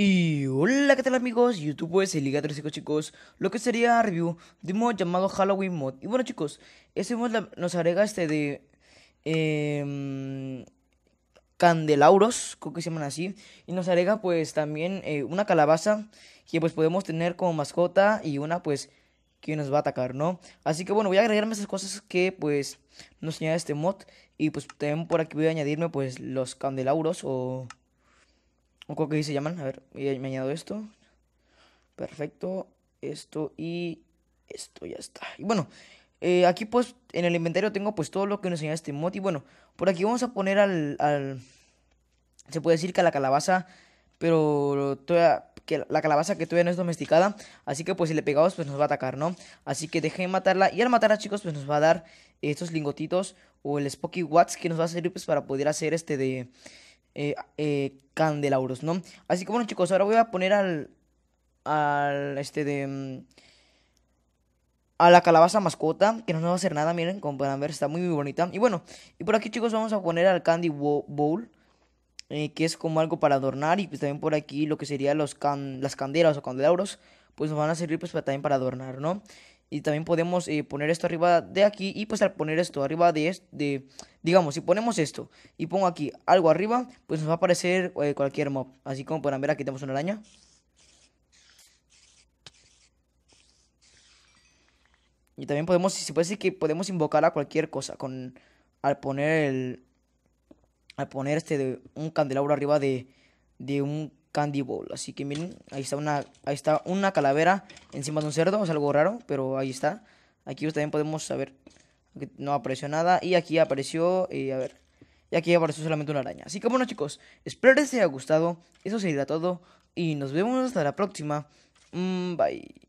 Y hola, ¿qué tal amigos? YouTube es pues, el Liga chicos, lo que sería review de un mod llamado Halloween Mod. Y bueno chicos, este mod nos agrega este de eh, candelauros, creo que se llaman así. Y nos agrega pues también eh, una calabaza que pues podemos tener como mascota y una pues que nos va a atacar, ¿no? Así que bueno, voy a agregarme esas cosas que pues nos señala este mod. Y pues también por aquí voy a añadirme pues los candelauros o un creo que se llaman. A ver, me añado esto. Perfecto. Esto y esto ya está. Y bueno, eh, aquí pues en el inventario tengo pues todo lo que nos enseña este mod. Y bueno, por aquí vamos a poner al... al se puede decir que a la calabaza, pero toda, que la calabaza que todavía no es domesticada. Así que pues si le pegamos pues nos va a atacar, ¿no? Así que dejé de matarla. Y al matarla chicos pues nos va a dar estos lingotitos o el Spooky Watts que nos va a servir pues para poder hacer este de eh, eh ¿no? Así que bueno chicos, ahora voy a poner al, al, este de, mm, a la calabaza mascota, que no nos va a hacer nada, miren, como pueden ver, está muy, muy bonita. Y bueno, y por aquí chicos vamos a poner al candy bowl, eh, que es como algo para adornar, y pues también por aquí lo que serían las candelas o candelabros, pues nos van a servir pues para, también para adornar, ¿no? y también podemos eh, poner esto arriba de aquí y pues al poner esto arriba de, de digamos si ponemos esto y pongo aquí algo arriba pues nos va a aparecer eh, cualquier mob así como pueden ver aquí tenemos una araña y también podemos se puede decir que podemos invocar a cualquier cosa con al poner el al poner este de un candelabro arriba de de un Candy Bowl. Así que miren, ahí está una, ahí está una calavera encima de un cerdo. Es algo raro, pero ahí está. Aquí pues también podemos saber. No apareció nada. Y aquí apareció. Y eh, a ver. Y aquí apareció solamente una araña. Así que bueno, chicos. Espero les haya gustado. Eso sería todo. Y nos vemos hasta la próxima. Mm, bye.